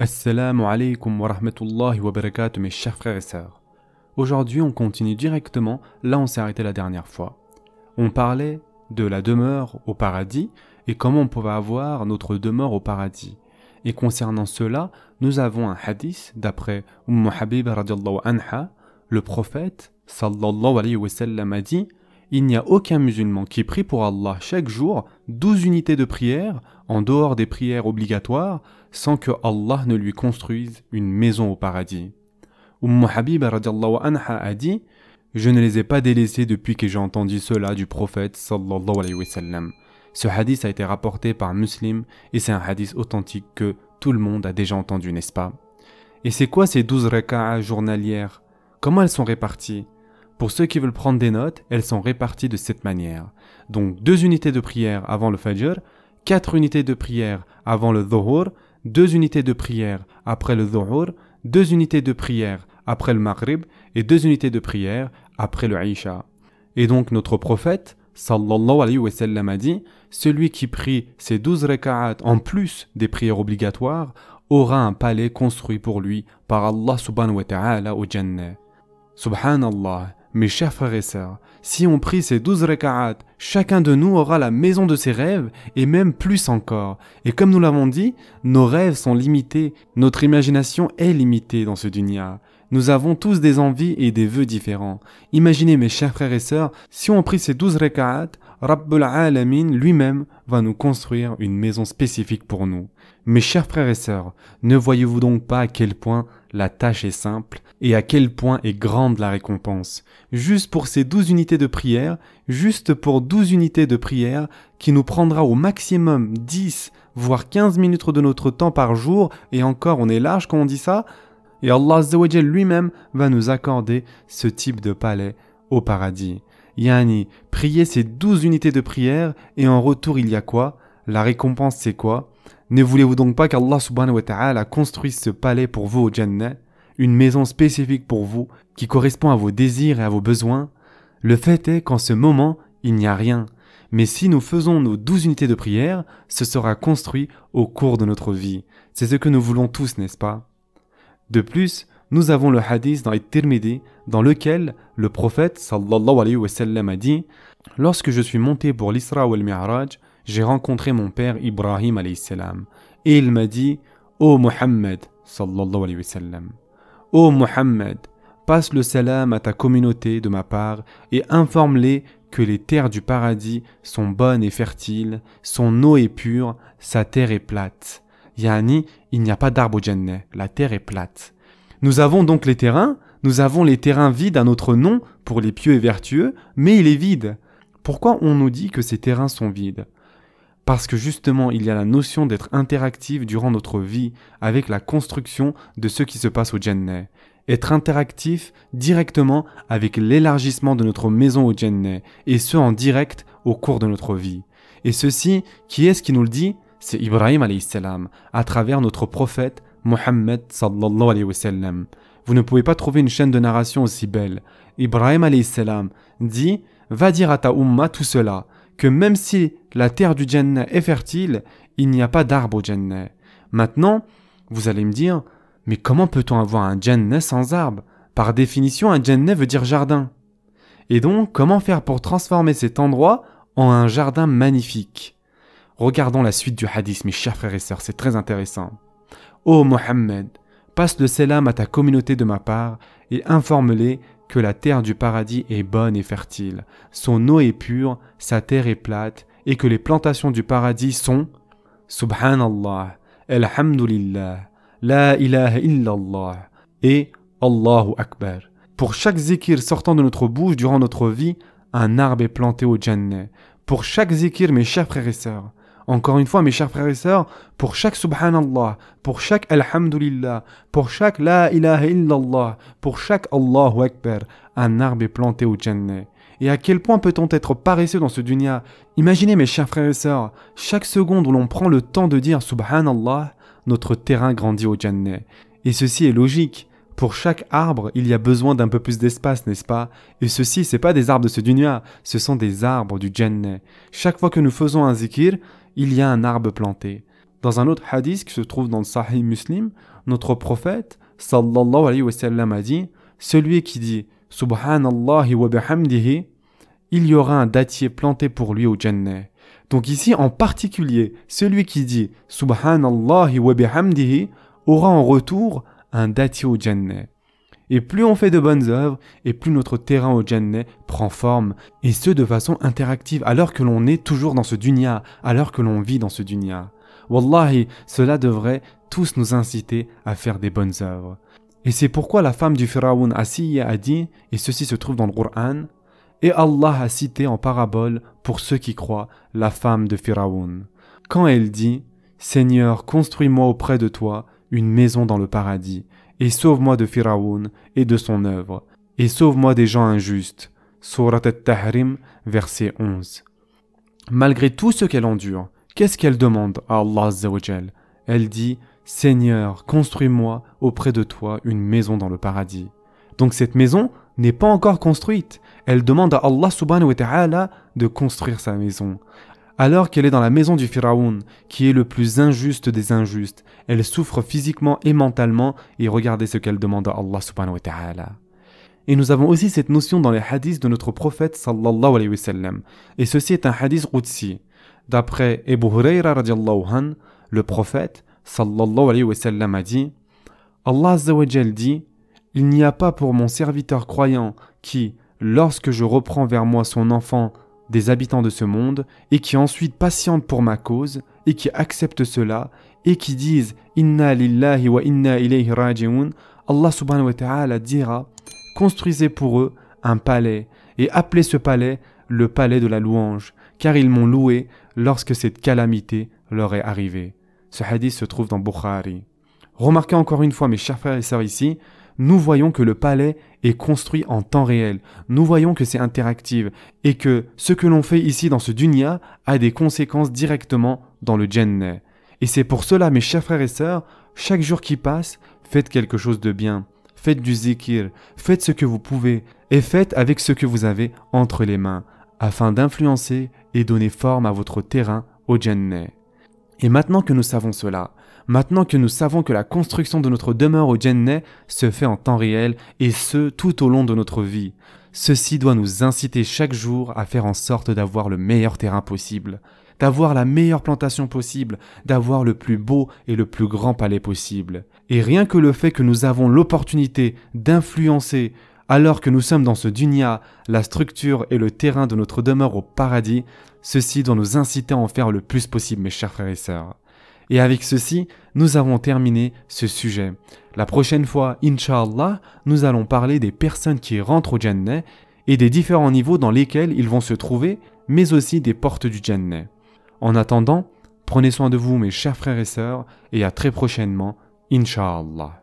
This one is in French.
Assalamu alaikum wa rahmatullahi wa barakatuh mes chers frères et sœurs. Aujourd'hui on continue directement là où on s'est arrêté la dernière fois. On parlait de la demeure au paradis et comment on pouvait avoir notre demeure au paradis. Et concernant cela, nous avons un hadith d'après Umm Habib anha, le prophète sallallahu alayhi wa sallam a dit il n'y a aucun musulman qui prie pour Allah chaque jour 12 unités de prière en dehors des prières obligatoires sans que Allah ne lui construise une maison au paradis. Umm Habiba anha a dit Je ne les ai pas délaissés depuis que j'ai entendu cela du prophète sallallahu alayhi wa sallam. Ce hadith a été rapporté par un Muslim et c'est un hadith authentique que tout le monde a déjà entendu, n'est-ce pas Et c'est quoi ces 12 raka'a journalières Comment elles sont réparties pour ceux qui veulent prendre des notes, elles sont réparties de cette manière. Donc deux unités de prière avant le Fajr, quatre unités de prière avant le Dhuhr, deux unités de prière après le Dhuhr, deux unités de prière après le Maghrib et deux unités de prière après le Isha. Et donc notre prophète, sallallahu alayhi wa sallam, a dit Celui qui prie ces douze rekaat en plus des prières obligatoires aura un palais construit pour lui par Allah subhanahu wa ta'ala au Jannah. Subhanallah, mes chers frères et sœurs, si on prie ces douze réka'at, chacun de nous aura la maison de ses rêves et même plus encore. Et comme nous l'avons dit, nos rêves sont limités, notre imagination est limitée dans ce dunya. Nous avons tous des envies et des vœux différents. Imaginez mes chers frères et sœurs, si on prit ces douze Rabb Rabbul Alamin lui-même va nous construire une maison spécifique pour nous. Mes chers frères et sœurs, ne voyez-vous donc pas à quel point la tâche est simple et à quel point est grande la récompense Juste pour ces douze unités de prière, juste pour douze unités de prière qui nous prendra au maximum 10 voire 15 minutes de notre temps par jour et encore on est large quand on dit ça, et Allah lui-même va nous accorder ce type de palais au paradis. Yani, priez ces douze unités de prière et en retour il y a quoi La récompense c'est quoi Ne voulez-vous donc pas qu'Allah subhanahu wa ta'ala construise ce palais pour vous au Jannah Une maison spécifique pour vous qui correspond à vos désirs et à vos besoins Le fait est qu'en ce moment, il n'y a rien. Mais si nous faisons nos douze unités de prière, ce sera construit au cours de notre vie. C'est ce que nous voulons tous, n'est-ce pas de plus, nous avons le hadith dans Tirmidhi dans lequel le prophète sallallahu alayhi wa sallam a dit Lorsque je suis monté pour l'Isra ou le Mi'raj, j'ai rencontré mon père Ibrahim alayhi salam et il m'a dit Ô Muhammad sallallahu alayhi wa sallam, Ô Muhammad, passe le salam à ta communauté de ma part et informe-les que les terres du paradis sont bonnes et fertiles, son eau est pure, sa terre est plate. Yani, il n'y a pas d'arbre au Jannah, la terre est plate. Nous avons donc les terrains, nous avons les terrains vides à notre nom pour les pieux et vertueux, mais il est vide. Pourquoi on nous dit que ces terrains sont vides Parce que justement, il y a la notion d'être interactif durant notre vie avec la construction de ce qui se passe au Jannah. Être interactif directement avec l'élargissement de notre maison au Jannah, et ce en direct au cours de notre vie. Et ceci, qui est-ce qui nous le dit c'est Ibrahim salam, à travers notre prophète Mohammed sallallahu alayhi wa sallam. Vous ne pouvez pas trouver une chaîne de narration aussi belle. Ibrahim salam dit Va dire à ta umma tout cela, que même si la terre du Jannah est fertile, il n'y a pas d'arbre au Jannah. Maintenant, vous allez me dire Mais comment peut-on avoir un Jannah sans arbre Par définition, un Jannah veut dire jardin. Et donc, comment faire pour transformer cet endroit en un jardin magnifique Regardons la suite du hadith, mes chers frères et sœurs, c'est très intéressant. Ô oh Mohammed, passe le selam à ta communauté de ma part et informe-les que la terre du paradis est bonne et fertile, son eau est pure, sa terre est plate, et que les plantations du paradis sont Subhanallah, Alhamdulillah, La ilaha illallah et Allahu Akbar. Pour chaque zikir sortant de notre bouche durant notre vie, un arbre est planté au Jannah. Pour chaque zikir, mes chers frères et sœurs, encore une fois, mes chers frères et sœurs, pour chaque subhanallah, pour chaque alhamdulillah, pour chaque la ilaha illallah, pour chaque Allahu Akbar, un arbre est planté au Jannah. Et à quel point peut-on être paresseux dans ce dunya Imaginez mes chers frères et sœurs, chaque seconde où l'on prend le temps de dire subhanallah, notre terrain grandit au Jannah. Et ceci est logique. Pour chaque arbre, il y a besoin d'un peu plus d'espace, n'est-ce pas Et ceci, c'est pas des arbres de ce dunya, ce sont des arbres du Jannah. Chaque fois que nous faisons un zikir, il y a un arbre planté. Dans un autre hadith qui se trouve dans le Sahih Muslim, notre prophète sallallahu alayhi wa sallam a dit Celui qui dit Subhanallah wa bihamdihi, il y aura un datier planté pour lui au Jannah. Donc ici en particulier, celui qui dit Subhanallah wa bihamdihi aura en retour un datier au Jannah. Et plus on fait de bonnes œuvres, et plus notre terrain au Janné prend forme, et ce de façon interactive, alors que l'on est toujours dans ce dunya, alors que l'on vit dans ce dunya. Wallahi, cela devrait tous nous inciter à faire des bonnes œuvres. Et c'est pourquoi la femme du pharaon Asiya a dit, et ceci se trouve dans le Qur'an, « et Allah a cité en parabole pour ceux qui croient la femme de Pharaon. Quand elle dit Seigneur, construis-moi auprès de toi une maison dans le paradis, et sauve-moi de Pharaon et de son œuvre, et sauve-moi des gens injustes. Surat al-Tahrim, verset 11. Malgré tout ce qu'elle endure, qu'est-ce qu'elle demande à Allah Elle dit Seigneur, construis-moi auprès de toi une maison dans le paradis. Donc cette maison n'est pas encore construite. Elle demande à Allah subhanahu wa ta'ala de construire sa maison. Alors qu'elle est dans la maison du Pharaon, qui est le plus injuste des injustes, elle souffre physiquement et mentalement, et regardez ce qu'elle demande à Allah subhanahu wa ta'ala. Et nous avons aussi cette notion dans les hadiths de notre prophète sallallahu alayhi wa sallam. Et ceci est un hadith Qudsi. D'après Ebu radiallahu an, le prophète sallallahu alayhi wa sallam a dit Allah azawajal dit Il n'y a pas pour mon serviteur croyant qui, lorsque je reprends vers moi son enfant des habitants de ce monde, et qui ensuite patientent pour ma cause, et qui acceptent cela, et qui disent Inna lillahi wa inna ilayhi raji'un, Allah subhanahu wa ta'ala dira Construisez pour eux un palais, et appelez ce palais le palais de la louange, car ils m'ont loué lorsque cette calamité leur est arrivée. Ce hadith se trouve dans Bukhari. Remarquez encore une fois, mes chers frères et sœurs ici, nous voyons que le palais est construit en temps réel, nous voyons que c'est interactive, et que ce que l'on fait ici dans ce dunya a des conséquences directement dans le Jannah. Et c'est pour cela, mes chers frères et sœurs, chaque jour qui passe, faites quelque chose de bien, faites du zikir, faites ce que vous pouvez, et faites avec ce que vous avez entre les mains, afin d'influencer et donner forme à votre terrain au Jannah. Et maintenant que nous savons cela, Maintenant que nous savons que la construction de notre demeure au Jannah se fait en temps réel et ce tout au long de notre vie, ceci doit nous inciter chaque jour à faire en sorte d'avoir le meilleur terrain possible, d'avoir la meilleure plantation possible, d'avoir le plus beau et le plus grand palais possible. Et rien que le fait que nous avons l'opportunité d'influencer alors que nous sommes dans ce dunya, la structure et le terrain de notre demeure au paradis, ceci doit nous inciter à en faire le plus possible, mes chers frères et sœurs. Et avec ceci, nous avons terminé ce sujet. La prochaine fois, Inch'Allah, nous allons parler des personnes qui rentrent au Jannah et des différents niveaux dans lesquels ils vont se trouver, mais aussi des portes du Jannah. En attendant, prenez soin de vous mes chers frères et sœurs, et à très prochainement, Inch'Allah.